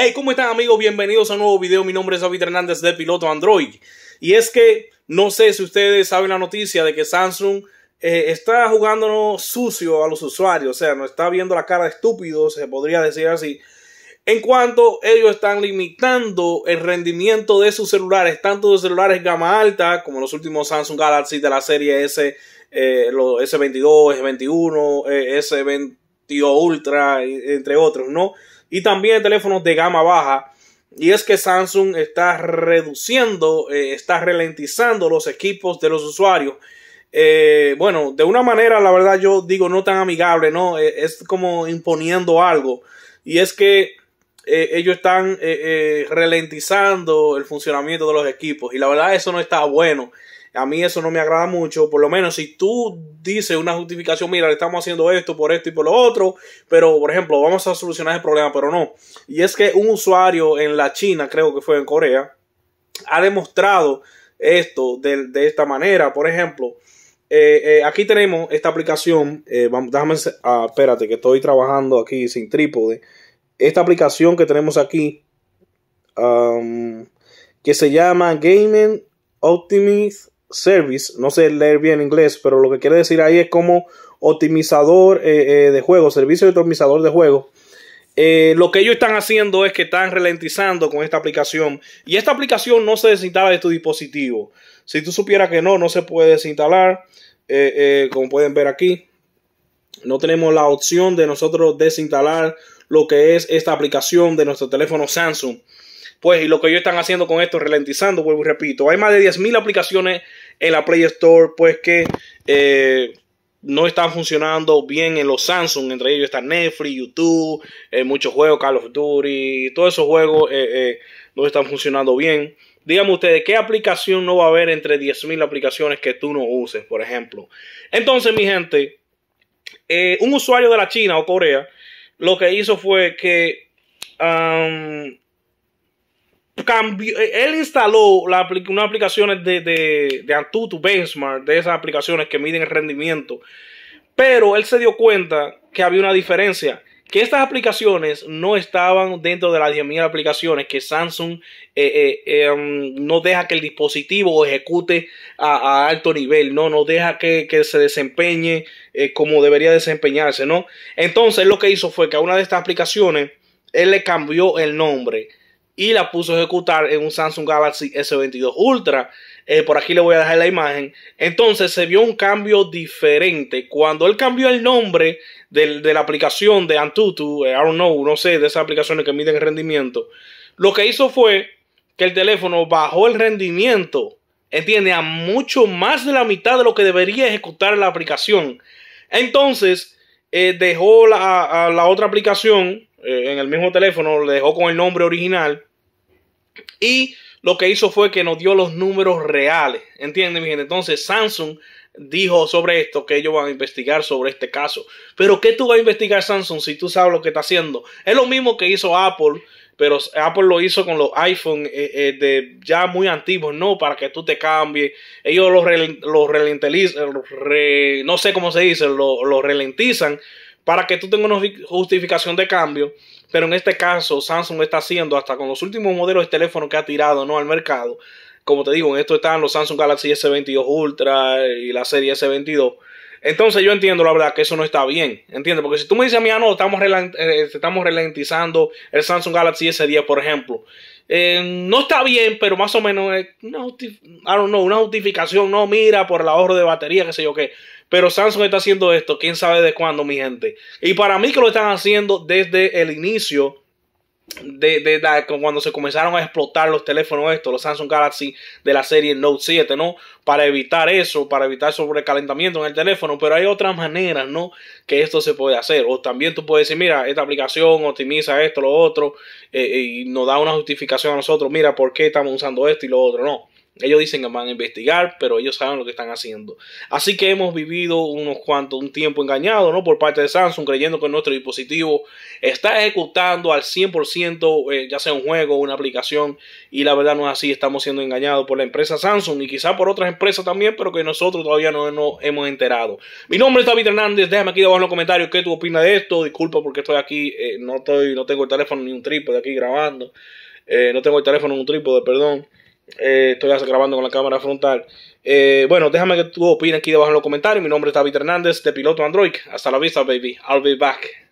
Hey, ¿cómo están amigos? Bienvenidos a un nuevo video. Mi nombre es David Hernández de Piloto Android. Y es que no sé si ustedes saben la noticia de que Samsung eh, está jugándonos sucio a los usuarios. O sea, nos está viendo la cara de estúpidos, se podría decir así. En cuanto ellos están limitando el rendimiento de sus celulares, tanto de celulares gama alta como los últimos Samsung Galaxy de la serie S, eh, los S22, S21, s 22 eh, Ultra, entre otros, ¿no? y también teléfonos de gama baja. Y es que Samsung está reduciendo, eh, está ralentizando los equipos de los usuarios. Eh, bueno, de una manera, la verdad, yo digo, no tan amigable, ¿no? Eh, es como imponiendo algo. Y es que eh, ellos están eh, eh, ralentizando el funcionamiento de los equipos. Y la verdad, eso no está bueno. A mí eso no me agrada mucho. Por lo menos si tú dices una justificación, mira, le estamos haciendo esto por esto y por lo otro, pero por ejemplo, vamos a solucionar el problema, pero no. Y es que un usuario en la China, creo que fue en Corea, ha demostrado esto de, de esta manera. Por ejemplo, aquí tenemos esta aplicación. déjame, ah, espérate, que estoy trabajando aquí sin trípode esta aplicación que tenemos aquí, um, que se llama Gaming Optimist Service, no sé leer bien inglés, pero lo que quiere decir ahí es como optimizador eh, eh, de juego, servicio de optimizador de juego. Eh, lo que ellos están haciendo es que están ralentizando con esta aplicación. Y esta aplicación no se desinstala de tu dispositivo. Si tú supieras que no, no se puede desinstalar. como pueden ver aquí, no tenemos la opción de nosotros desinstalar lo que es esta aplicación de nuestro teléfono Samsung. Pues, y lo que ellos están haciendo con esto, ralentizando, vuelvo y repito, hay más de 10.000 aplicaciones en la Play Store, pues que eh, no están funcionando bien en los Samsung, entre ellos están Netflix, YouTube, eh, muchos juegos, Call of Duty, todos esos juegos eh, no están funcionando bien. Díganme ustedes, ¿qué aplicación no va a haber entre 10.000 aplicaciones que tú no uses, por ejemplo? Entonces, mi gente, un usuario de la China o Corea lo que hizo fue que um, cambió, eh, él instaló la, unas aplicaciones de, de, Antutu Benchmark, de esas aplicaciones que miden el rendimiento, pero él se dio cuenta que había una diferencia que estas aplicaciones no estaban dentro de las 10.000 aplicaciones que Samsung eh, eh, eh, um, no deja que el dispositivo ejecute a, alto nivel, no, no deja que, que se desempeñe como debería desempeñarse, ¿no? Entonces lo que hizo fue que a una de estas aplicaciones él le cambió el nombre y la puso a ejecutar en un Samsung Galaxy S22 Ultra. Eh, por aquí le voy a dejar la imagen. Entonces se vio un cambio diferente. Cuando él cambió el nombre de la aplicación de Antutu, eh, I don't know, no sé, de esas aplicaciones que miden rendimiento, lo que hizo fue que el teléfono bajó el rendimiento, entiende, a mucho más de la mitad de lo que debería ejecutar la aplicación. Entonces eh, dejó la, la otra aplicación en el mismo teléfono, le dejó con el nombre original y lo que hizo fue que nos dio los números reales. ¿Entienden, mi Entonces Samsung dijo sobre esto que ellos van a investigar sobre este caso. Pero ¿qué tú vas a investigar Samsung si tú sabes lo que está haciendo? Es lo mismo que hizo Apple, pero Apple lo hizo con los iPhone eh, eh, de ya muy antiguos, no para que tú te cambies. Ellos los, eh, no sé cómo se dice, los lo ralentizan para que tú tengas una justificación de cambio pero en este caso, Samsung está haciendo hasta con los últimos modelos de teléfono que ha tirado ¿no? al mercado. Como te digo, en esto están los Samsung Galaxy S22 Ultra y la serie S22. Entonces yo entiendo la verdad que eso no está bien, ¿entiendes? Porque si tú me dices a mí, ah, no, estamos, eh, estamos ralentizando el Samsung Galaxy S10, por ejemplo. Eh, no está bien, pero más o menos, es una, I don't know, una justificación, no mira por el ahorro de batería, qué sé yo qué. Pero Samsung está haciendo esto, quién sabe de cuándo, mi gente. Y para mí que lo están haciendo desde el inicio de, de, cuando se comenzaron a explotar los teléfonos estos, los Samsung Galaxy de la serie Note 7, ¿no? Para evitar eso, para evitar sobrecalentamiento en el teléfono, pero hay otras maneras, ¿no? Que esto se puede hacer. O también tú puedes decir, mira, esta aplicación optimiza esto, lo otro, eh, eh, y nos da una justificación a nosotros, mira, ¿por qué estamos usando esto y lo otro? No. Ellos dicen que van a investigar, pero ellos saben lo que están haciendo. Así que hemos vivido unos cuantos, un tiempo engañado, ¿no? Por parte de Samsung, creyendo que nuestro dispositivo está ejecutando al 100%, eh, ya sea un juego o una aplicación, y la verdad no es así. Estamos siendo engañados por la empresa Samsung y quizá por otras empresas también, pero que nosotros todavía no nos hemos enterado. Mi nombre es David Hernández. Déjame aquí abajo en los comentarios qué tú opinas de esto. Disculpa porque estoy aquí, eh, no, estoy, no tengo el teléfono ni un trípode aquí grabando. Eh, no tengo el teléfono ni un trípode, perdón. Eh, estoy grabando con la cámara frontal. Eh, bueno, déjame que tú opines aquí debajo en los comentarios. Mi nombre es David Hernández de Piloto Android. Hasta la vista, baby. I'll be back.